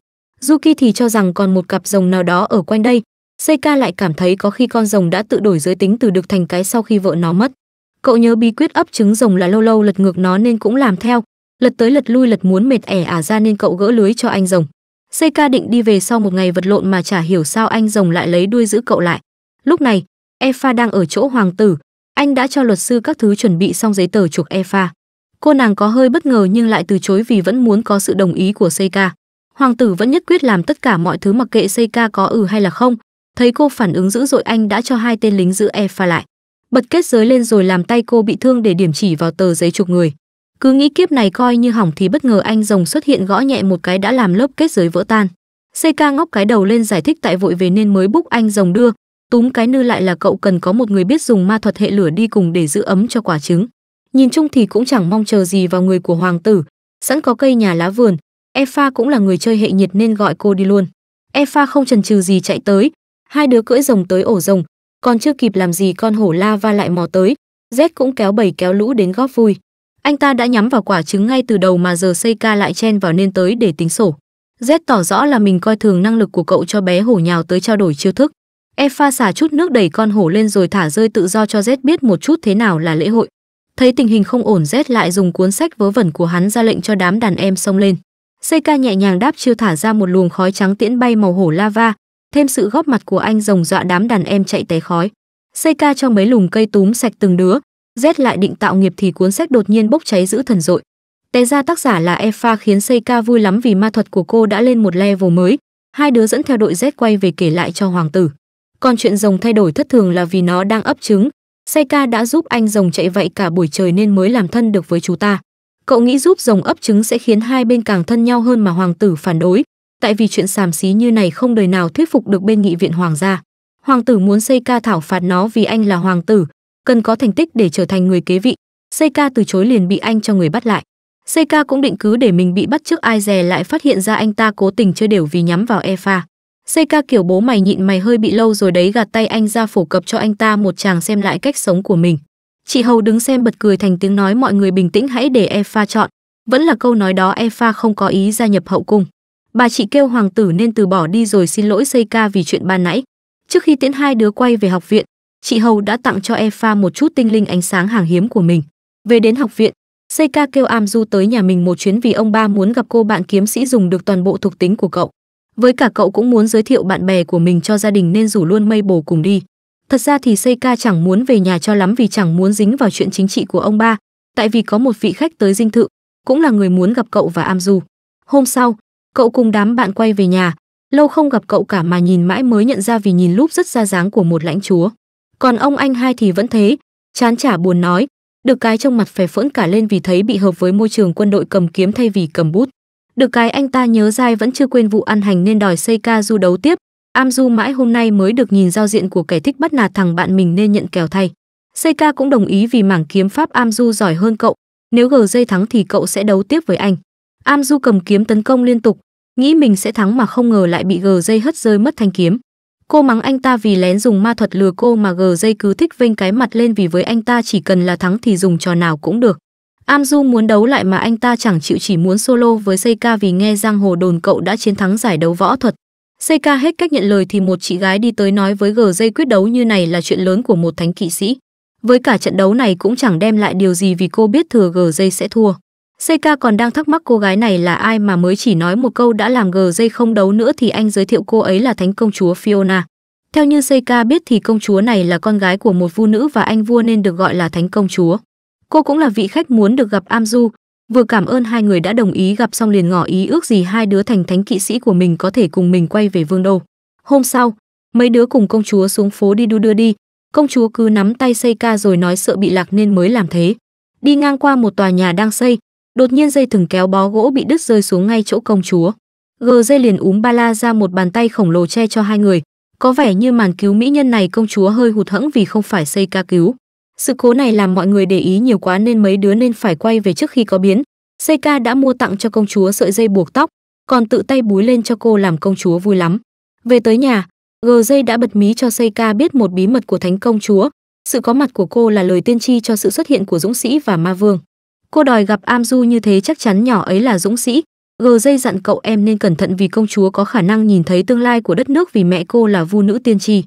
Yuki thì cho rằng còn một cặp rồng nào đó ở quanh đây. Seika lại cảm thấy có khi con rồng đã tự đổi giới tính từ được thành cái sau khi vợ nó mất. Cậu nhớ bí quyết ấp trứng rồng là lâu lâu lật ngược nó nên cũng làm theo, lật tới lật lui lật muốn mệt ẻ ả ra nên cậu gỡ lưới cho anh rồng. Seika định đi về sau một ngày vật lộn mà chả hiểu sao anh rồng lại lấy đuôi giữ cậu lại. Lúc này, Efa đang ở chỗ hoàng tử, anh đã cho luật sư các thứ chuẩn bị xong giấy tờ chuộc Efa. Cô nàng có hơi bất ngờ nhưng lại từ chối vì vẫn muốn có sự đồng ý của Seika hoàng tử vẫn nhất quyết làm tất cả mọi thứ mặc kệ xây ca có ừ hay là không thấy cô phản ứng dữ dội anh đã cho hai tên lính giữ e pha lại bật kết giới lên rồi làm tay cô bị thương để điểm chỉ vào tờ giấy chụp người cứ nghĩ kiếp này coi như hỏng thì bất ngờ anh rồng xuất hiện gõ nhẹ một cái đã làm lớp kết giới vỡ tan xây ca ngóc cái đầu lên giải thích tại vội về nên mới búc anh rồng đưa túm cái nư lại là cậu cần có một người biết dùng ma thuật hệ lửa đi cùng để giữ ấm cho quả trứng nhìn chung thì cũng chẳng mong chờ gì vào người của hoàng tử sẵn có cây nhà lá vườn Efa cũng là người chơi hệ nhiệt nên gọi cô đi luôn. Efa không chần chừ gì chạy tới, hai đứa cưỡi rồng tới ổ rồng, còn chưa kịp làm gì con hổ la va lại mò tới, Z cũng kéo bầy kéo lũ đến góp vui. Anh ta đã nhắm vào quả trứng ngay từ đầu mà giờ Seika lại chen vào nên tới để tính sổ. Z tỏ rõ là mình coi thường năng lực của cậu cho bé hổ nhào tới trao đổi chiêu thức. Efa xả chút nước đẩy con hổ lên rồi thả rơi tự do cho Z biết một chút thế nào là lễ hội. Thấy tình hình không ổn Z lại dùng cuốn sách vớ vẩn của hắn ra lệnh cho đám đàn em xông lên. CK nhẹ nhàng đáp chưa thả ra một luồng khói trắng tiễn bay màu hổ lava, thêm sự góp mặt của anh rồng dọa đám đàn em chạy té khói. CK cho mấy lùm cây túm sạch từng đứa, rét lại định tạo nghiệp thì cuốn sách đột nhiên bốc cháy dữ thần dội. Té ra tác giả là Efa khiến CK vui lắm vì ma thuật của cô đã lên một level mới. Hai đứa dẫn theo đội Z quay về kể lại cho hoàng tử. Còn chuyện rồng thay đổi thất thường là vì nó đang ấp trứng. Seika đã giúp anh rồng chạy vậy cả buổi trời nên mới làm thân được với chú ta. Cậu nghĩ giúp rồng ấp trứng sẽ khiến hai bên càng thân nhau hơn mà hoàng tử phản đối, tại vì chuyện xàm xí như này không đời nào thuyết phục được bên nghị viện hoàng gia. Hoàng tử muốn xây ca thảo phạt nó vì anh là hoàng tử, cần có thành tích để trở thành người kế vị. Xây ca từ chối liền bị anh cho người bắt lại. Xây ca cũng định cứ để mình bị bắt trước ai dè lại phát hiện ra anh ta cố tình chơi đều vì nhắm vào Efa. Xây ca kiểu bố mày nhịn mày hơi bị lâu rồi đấy gạt tay anh ra phổ cập cho anh ta một chàng xem lại cách sống của mình. Chị Hầu đứng xem bật cười thành tiếng nói mọi người bình tĩnh hãy để Efa chọn. Vẫn là câu nói đó Efa không có ý gia nhập hậu cung. Bà chị kêu hoàng tử nên từ bỏ đi rồi xin lỗi xây ca vì chuyện ban nãy. Trước khi tiễn hai đứa quay về học viện, chị Hầu đã tặng cho Efa một chút tinh linh ánh sáng hàng hiếm của mình. Về đến học viện, xây ca kêu Amzu tới nhà mình một chuyến vì ông ba muốn gặp cô bạn kiếm sĩ dùng được toàn bộ thuộc tính của cậu. Với cả cậu cũng muốn giới thiệu bạn bè của mình cho gia đình nên rủ luôn mây bồ cùng đi. Thật ra thì Seika chẳng muốn về nhà cho lắm vì chẳng muốn dính vào chuyện chính trị của ông ba, tại vì có một vị khách tới dinh thự, cũng là người muốn gặp cậu và Amju. Hôm sau, cậu cùng đám bạn quay về nhà, lâu không gặp cậu cả mà nhìn mãi mới nhận ra vì nhìn lúc rất ra dáng của một lãnh chúa. Còn ông anh hai thì vẫn thế, chán chả buồn nói, được cái trong mặt phè phỡn cả lên vì thấy bị hợp với môi trường quân đội cầm kiếm thay vì cầm bút. Được cái anh ta nhớ dai vẫn chưa quên vụ ăn hành nên đòi Seika du đấu tiếp, Amju mãi hôm nay mới được nhìn giao diện của kẻ thích bắt nạt thằng bạn mình nên nhận kèo thay. Seika cũng đồng ý vì mảng kiếm pháp Amju giỏi hơn cậu, nếu gờ dây thắng thì cậu sẽ đấu tiếp với anh. Amju cầm kiếm tấn công liên tục, nghĩ mình sẽ thắng mà không ngờ lại bị gờ dây hất rơi mất thanh kiếm. Cô mắng anh ta vì lén dùng ma thuật lừa cô mà gờ dây cứ thích vênh cái mặt lên vì với anh ta chỉ cần là thắng thì dùng trò nào cũng được. Amju muốn đấu lại mà anh ta chẳng chịu chỉ muốn solo với Seika vì nghe giang hồ đồn cậu đã chiến thắng giải đấu võ thuật. CK hết cách nhận lời thì một chị gái đi tới nói với GJ quyết đấu như này là chuyện lớn của một thánh kỵ sĩ. Với cả trận đấu này cũng chẳng đem lại điều gì vì cô biết thừa GJ sẽ thua. CK còn đang thắc mắc cô gái này là ai mà mới chỉ nói một câu đã làm GJ không đấu nữa thì anh giới thiệu cô ấy là thánh công chúa Fiona. Theo như CK biết thì công chúa này là con gái của một vua nữ và anh vua nên được gọi là thánh công chúa. Cô cũng là vị khách muốn được gặp Amju, vừa cảm ơn hai người đã đồng ý gặp xong liền ngỏ ý ước gì hai đứa thành thánh kỵ sĩ của mình có thể cùng mình quay về vương đô. Hôm sau, mấy đứa cùng công chúa xuống phố đi đu đưa đi, công chúa cứ nắm tay xây ca rồi nói sợ bị lạc nên mới làm thế. Đi ngang qua một tòa nhà đang xây, đột nhiên dây thừng kéo bó gỗ bị đứt rơi xuống ngay chỗ công chúa. Gờ dây liền úm ba la ra một bàn tay khổng lồ che cho hai người, có vẻ như màn cứu mỹ nhân này công chúa hơi hụt hẫng vì không phải xây ca cứu. Sự cố này làm mọi người để ý nhiều quá nên mấy đứa nên phải quay về trước khi có biến. Seika đã mua tặng cho công chúa sợi dây buộc tóc, còn tự tay búi lên cho cô làm công chúa vui lắm. Về tới nhà, GJ đã bật mí cho Seika biết một bí mật của thánh công chúa. Sự có mặt của cô là lời tiên tri cho sự xuất hiện của dũng sĩ và ma vương. Cô đòi gặp Amju như thế chắc chắn nhỏ ấy là dũng sĩ. GJ dặn cậu em nên cẩn thận vì công chúa có khả năng nhìn thấy tương lai của đất nước vì mẹ cô là vu nữ tiên tri.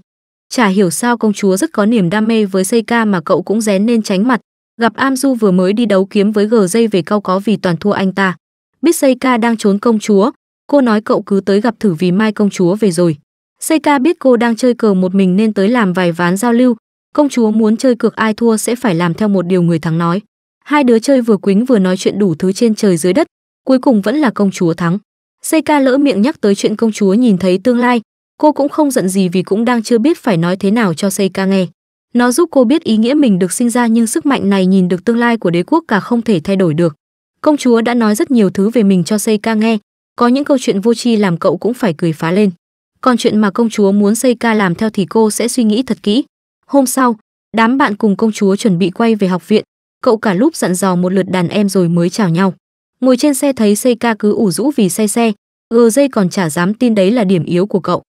Chả hiểu sao công chúa rất có niềm đam mê với Seika mà cậu cũng rén nên tránh mặt. Gặp Amju vừa mới đi đấu kiếm với gờ dây về cao có vì toàn thua anh ta. Biết Seika đang trốn công chúa, cô nói cậu cứ tới gặp thử vì mai công chúa về rồi. Seika biết cô đang chơi cờ một mình nên tới làm vài ván giao lưu. Công chúa muốn chơi cược ai thua sẽ phải làm theo một điều người thắng nói. Hai đứa chơi vừa quính vừa nói chuyện đủ thứ trên trời dưới đất, cuối cùng vẫn là công chúa thắng. Seika lỡ miệng nhắc tới chuyện công chúa nhìn thấy tương lai, Cô cũng không giận gì vì cũng đang chưa biết phải nói thế nào cho Seika nghe. Nó giúp cô biết ý nghĩa mình được sinh ra nhưng sức mạnh này nhìn được tương lai của đế quốc cả không thể thay đổi được. Công chúa đã nói rất nhiều thứ về mình cho Seika nghe, có những câu chuyện vô tri làm cậu cũng phải cười phá lên. Còn chuyện mà công chúa muốn Seika làm theo thì cô sẽ suy nghĩ thật kỹ. Hôm sau, đám bạn cùng công chúa chuẩn bị quay về học viện, cậu cả lúc dặn dò một lượt đàn em rồi mới chào nhau. Ngồi trên xe thấy Seika cứ ủ rũ vì say xe, gờ dây còn chả dám tin đấy là điểm yếu của cậu.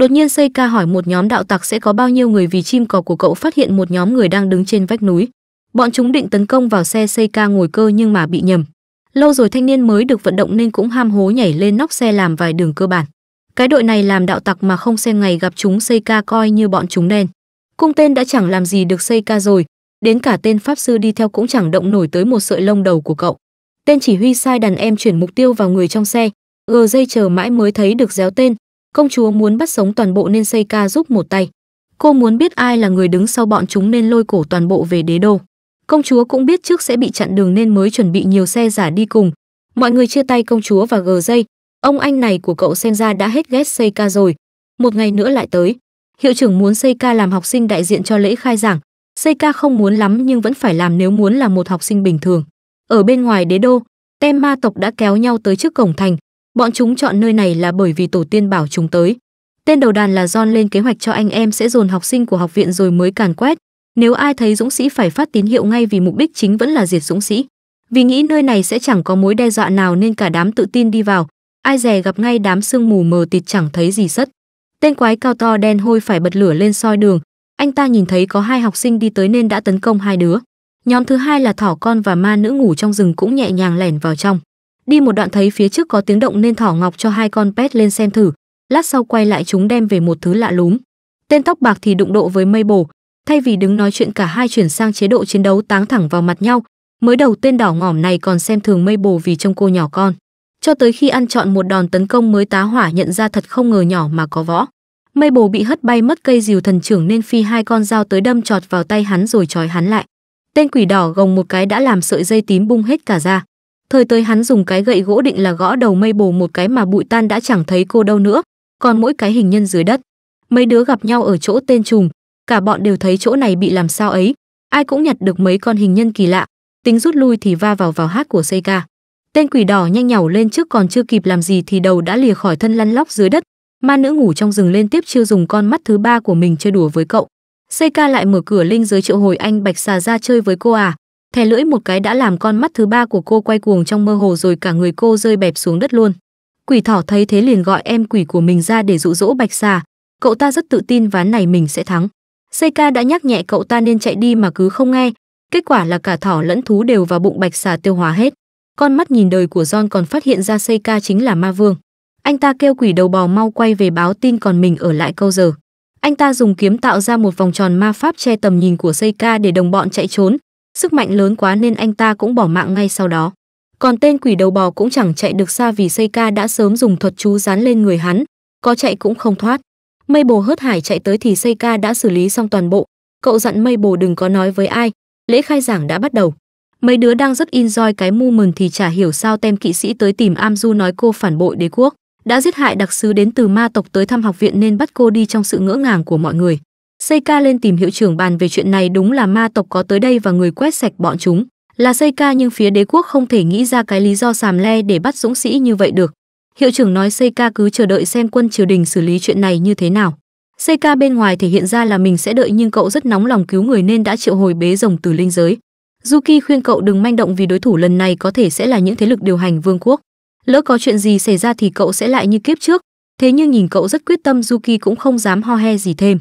Đột nhiên xây ca hỏi một nhóm đạo tặc sẽ có bao nhiêu người vì chim cò của cậu phát hiện một nhóm người đang đứng trên vách núi. Bọn chúng định tấn công vào xe xây ca ngồi cơ nhưng mà bị nhầm. Lâu rồi thanh niên mới được vận động nên cũng ham hố nhảy lên nóc xe làm vài đường cơ bản. Cái đội này làm đạo tặc mà không xem ngày gặp chúng xây ca coi như bọn chúng đen. Cung tên đã chẳng làm gì được xây ca rồi, đến cả tên pháp sư đi theo cũng chẳng động nổi tới một sợi lông đầu của cậu. Tên chỉ huy sai đàn em chuyển mục tiêu vào người trong xe, gờ dây chờ mãi mới thấy được déo tên, Công chúa muốn bắt sống toàn bộ nên xây ca giúp một tay. Cô muốn biết ai là người đứng sau bọn chúng nên lôi cổ toàn bộ về đế đô. Công chúa cũng biết trước sẽ bị chặn đường nên mới chuẩn bị nhiều xe giả đi cùng. Mọi người chia tay công chúa và gờ dây. Ông anh này của cậu xem ra đã hết ghét xây ca rồi. Một ngày nữa lại tới. Hiệu trưởng muốn xây ca làm học sinh đại diện cho lễ khai giảng. Xây ca không muốn lắm nhưng vẫn phải làm nếu muốn là một học sinh bình thường. Ở bên ngoài đế đô, tem ma tộc đã kéo nhau tới trước cổng thành, Bọn chúng chọn nơi này là bởi vì tổ tiên bảo chúng tới. Tên đầu đàn là John lên kế hoạch cho anh em sẽ dồn học sinh của học viện rồi mới càn quét. Nếu ai thấy dũng sĩ phải phát tín hiệu ngay vì mục đích chính vẫn là diệt dũng sĩ. Vì nghĩ nơi này sẽ chẳng có mối đe dọa nào nên cả đám tự tin đi vào. Ai dè gặp ngay đám sương mù mờ tịt chẳng thấy gì sất. Tên quái cao to đen hôi phải bật lửa lên soi đường. Anh ta nhìn thấy có hai học sinh đi tới nên đã tấn công hai đứa. Nhóm thứ hai là thỏ con và ma nữ ngủ trong rừng cũng nhẹ nhàng lẻn vào trong. Đi một đoạn thấy phía trước có tiếng động nên Thỏ Ngọc cho hai con pet lên xem thử, lát sau quay lại chúng đem về một thứ lạ lúm. Tên tóc bạc thì đụng độ với mây Bồ, thay vì đứng nói chuyện cả hai chuyển sang chế độ chiến đấu táng thẳng vào mặt nhau. Mới đầu tên đỏ ngỏm này còn xem thường mây bồ vì trông cô nhỏ con. Cho tới khi ăn chọn một đòn tấn công mới tá hỏa nhận ra thật không ngờ nhỏ mà có võ. Mây bồ bị hất bay mất cây dìu thần trưởng nên phi hai con dao tới đâm chọt vào tay hắn rồi trói hắn lại. Tên quỷ đỏ gồng một cái đã làm sợi dây tím bung hết cả ra thời tới hắn dùng cái gậy gỗ định là gõ đầu mây bồ một cái mà bụi tan đã chẳng thấy cô đâu nữa còn mỗi cái hình nhân dưới đất mấy đứa gặp nhau ở chỗ tên trùng cả bọn đều thấy chỗ này bị làm sao ấy ai cũng nhặt được mấy con hình nhân kỳ lạ tính rút lui thì va vào vào hát của xây ca tên quỷ đỏ nhanh nhảu lên trước còn chưa kịp làm gì thì đầu đã lìa khỏi thân lăn lóc dưới đất ma nữ ngủ trong rừng lên tiếp chưa dùng con mắt thứ ba của mình chơi đùa với cậu xây ca lại mở cửa linh giới triệu hồi anh bạch xà ra chơi với cô à thè lưỡi một cái đã làm con mắt thứ ba của cô quay cuồng trong mơ hồ rồi cả người cô rơi bẹp xuống đất luôn quỷ thỏ thấy thế liền gọi em quỷ của mình ra để dụ dỗ bạch xà cậu ta rất tự tin ván này mình sẽ thắng Seika đã nhắc nhẹ cậu ta nên chạy đi mà cứ không nghe kết quả là cả thỏ lẫn thú đều vào bụng bạch xà tiêu hóa hết con mắt nhìn đời của John còn phát hiện ra Seika chính là ma vương anh ta kêu quỷ đầu bò mau quay về báo tin còn mình ở lại câu giờ anh ta dùng kiếm tạo ra một vòng tròn ma pháp che tầm nhìn của Seika để đồng bọn chạy trốn sức mạnh lớn quá nên anh ta cũng bỏ mạng ngay sau đó. Còn tên quỷ đầu bò cũng chẳng chạy được xa vì Seika đã sớm dùng thuật chú dán lên người hắn, có chạy cũng không thoát. Mây bồ hớt hải chạy tới thì Seika đã xử lý xong toàn bộ. Cậu dặn mây bồ đừng có nói với ai, lễ khai giảng đã bắt đầu. Mấy đứa đang rất enjoy cái mừng thì chả hiểu sao tem kỵ sĩ tới tìm Amju nói cô phản bội đế quốc, đã giết hại đặc sứ đến từ ma tộc tới thăm học viện nên bắt cô đi trong sự ngỡ ngàng của mọi người. Seika lên tìm hiệu trưởng bàn về chuyện này đúng là ma tộc có tới đây và người quét sạch bọn chúng. Là Seika nhưng phía đế quốc không thể nghĩ ra cái lý do xàm le để bắt dũng sĩ như vậy được. Hiệu trưởng nói Seika cứ chờ đợi xem quân triều đình xử lý chuyện này như thế nào. Seika bên ngoài thể hiện ra là mình sẽ đợi nhưng cậu rất nóng lòng cứu người nên đã triệu hồi bế rồng từ linh giới. Yuki khuyên cậu đừng manh động vì đối thủ lần này có thể sẽ là những thế lực điều hành vương quốc. Lỡ có chuyện gì xảy ra thì cậu sẽ lại như kiếp trước. Thế nhưng nhìn cậu rất quyết tâm Yuki cũng không dám ho he gì thêm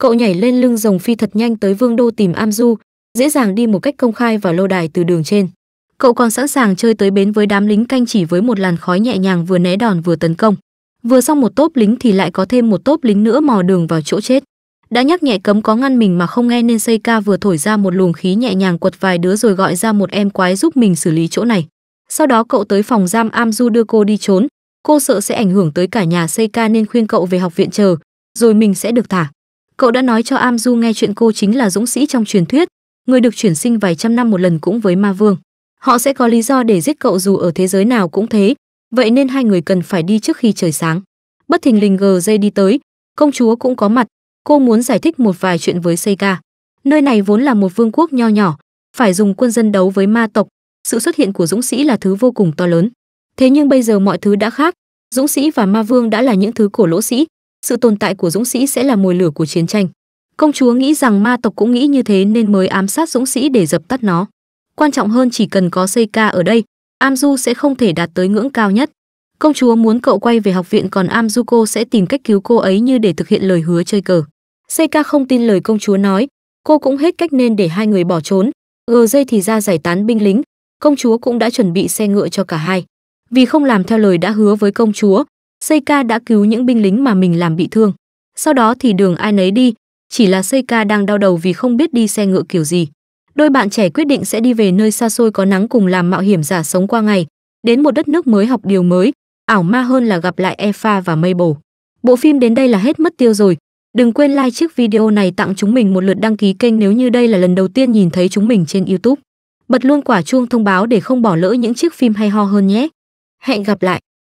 cậu nhảy lên lưng rồng phi thật nhanh tới vương đô tìm am du dễ dàng đi một cách công khai vào lâu đài từ đường trên cậu còn sẵn sàng chơi tới bến với đám lính canh chỉ với một làn khói nhẹ nhàng vừa né đòn vừa tấn công vừa xong một tốp lính thì lại có thêm một tốp lính nữa mò đường vào chỗ chết đã nhắc nhẹ cấm có ngăn mình mà không nghe nên xây ca vừa thổi ra một luồng khí nhẹ nhàng quật vài đứa rồi gọi ra một em quái giúp mình xử lý chỗ này sau đó cậu tới phòng giam am du đưa cô đi trốn cô sợ sẽ ảnh hưởng tới cả nhà xây ca nên khuyên cậu về học viện chờ rồi mình sẽ được thả Cậu đã nói cho Am Du nghe chuyện cô chính là dũng sĩ trong truyền thuyết, người được chuyển sinh vài trăm năm một lần cũng với ma vương. Họ sẽ có lý do để giết cậu dù ở thế giới nào cũng thế, vậy nên hai người cần phải đi trước khi trời sáng. Bất thình lình gờ dây đi tới, công chúa cũng có mặt, cô muốn giải thích một vài chuyện với Seika. Nơi này vốn là một vương quốc nho nhỏ, phải dùng quân dân đấu với ma tộc, sự xuất hiện của dũng sĩ là thứ vô cùng to lớn. Thế nhưng bây giờ mọi thứ đã khác, dũng sĩ và ma vương đã là những thứ cổ lỗ sĩ, sự tồn tại của dũng sĩ sẽ là mồi lửa của chiến tranh công chúa nghĩ rằng ma tộc cũng nghĩ như thế nên mới ám sát dũng sĩ để dập tắt nó quan trọng hơn chỉ cần có Seika ở đây amzu sẽ không thể đạt tới ngưỡng cao nhất công chúa muốn cậu quay về học viện còn amzuko sẽ tìm cách cứu cô ấy như để thực hiện lời hứa chơi cờ Seika không tin lời công chúa nói cô cũng hết cách nên để hai người bỏ trốn gj ờ thì ra giải tán binh lính công chúa cũng đã chuẩn bị xe ngựa cho cả hai vì không làm theo lời đã hứa với công chúa Seika đã cứu những binh lính mà mình làm bị thương. Sau đó thì đường ai nấy đi, chỉ là Seika đang đau đầu vì không biết đi xe ngựa kiểu gì. Đôi bạn trẻ quyết định sẽ đi về nơi xa xôi có nắng cùng làm mạo hiểm giả sống qua ngày, đến một đất nước mới học điều mới, ảo ma hơn là gặp lại Efa và Mabel. Bộ phim đến đây là hết mất tiêu rồi. Đừng quên like chiếc video này tặng chúng mình một lượt đăng ký kênh nếu như đây là lần đầu tiên nhìn thấy chúng mình trên YouTube. Bật luôn quả chuông thông báo để không bỏ lỡ những chiếc phim hay ho hơn nhé. Hẹn gặp lại!